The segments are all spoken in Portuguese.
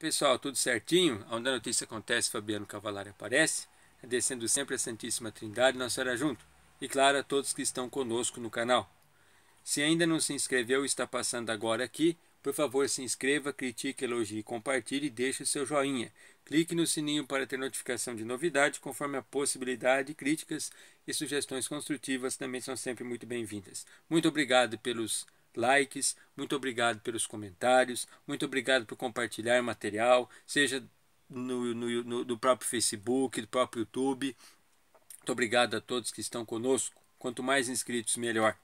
pessoal, tudo certinho? Onde a notícia acontece, Fabiano Cavalari aparece, descendo sempre a Santíssima Trindade, Nossa Senhora junto. E claro, a todos que estão conosco no canal. Se ainda não se inscreveu e está passando agora aqui, por favor se inscreva, critique, elogie, compartilhe e deixe o seu joinha. Clique no sininho para ter notificação de novidade, conforme a possibilidade. Críticas e sugestões construtivas também são sempre muito bem-vindas. Muito obrigado pelos likes, muito obrigado pelos comentários, muito obrigado por compartilhar material, seja no, no, no, do próprio Facebook, do próprio YouTube. Muito obrigado a todos que estão conosco. Quanto mais inscritos, melhor.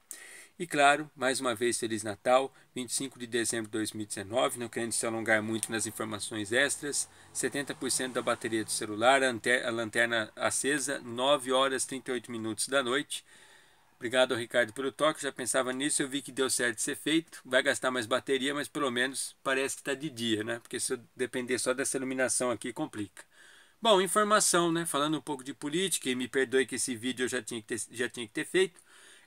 E claro, mais uma vez, Feliz Natal, 25 de dezembro de 2019. Não querendo se alongar muito nas informações extras, 70% da bateria do celular, a lanterna acesa, 9 horas 38 minutos da noite. Obrigado Ricardo pelo toque, já pensava nisso, eu vi que deu certo de ser feito. Vai gastar mais bateria, mas pelo menos parece que está de dia, né? Porque se eu depender só dessa iluminação aqui, complica. Bom, informação, né? Falando um pouco de política, e me perdoe que esse vídeo eu já tinha que ter, já tinha que ter feito,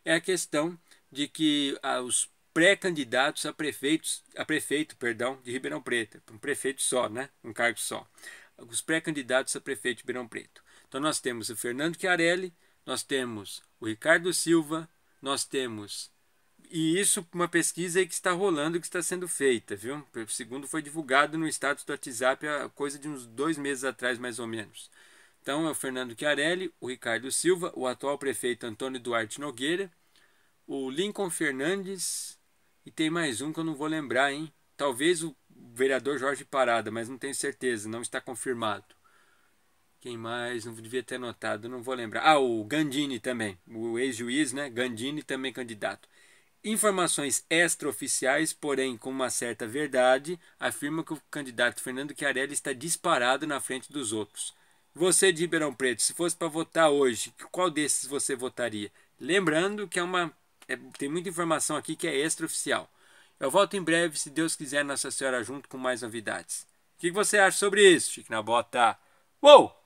é a questão de que ah, os pré-candidatos a prefeitos, a prefeito, perdão, de Ribeirão Preto, um prefeito só, né? Um cargo só. Os pré-candidatos a prefeito de Ribeirão Preto. Então nós temos o Fernando Chiarelli, nós temos o Ricardo Silva, nós temos. E isso uma pesquisa aí que está rolando, que está sendo feita, viu? Segundo foi divulgado no status do WhatsApp há coisa de uns dois meses atrás, mais ou menos. Então é o Fernando Chiarelli, o Ricardo Silva, o atual prefeito Antônio Duarte Nogueira, o Lincoln Fernandes e tem mais um que eu não vou lembrar, hein? Talvez o vereador Jorge Parada, mas não tenho certeza, não está confirmado. Quem mais? Não devia ter notado? não vou lembrar. Ah, o Gandini também, o ex-juiz, né? Gandini também candidato. Informações extraoficiais, porém com uma certa verdade, afirma que o candidato Fernando Chiarelli está disparado na frente dos outros. Você de Ribeirão Preto, se fosse para votar hoje, qual desses você votaria? Lembrando que é uma é, tem muita informação aqui que é extraoficial. Eu volto em breve, se Deus quiser, Nossa Senhora junto com mais novidades. O que, que você acha sobre isso? Fique na bota. Uou!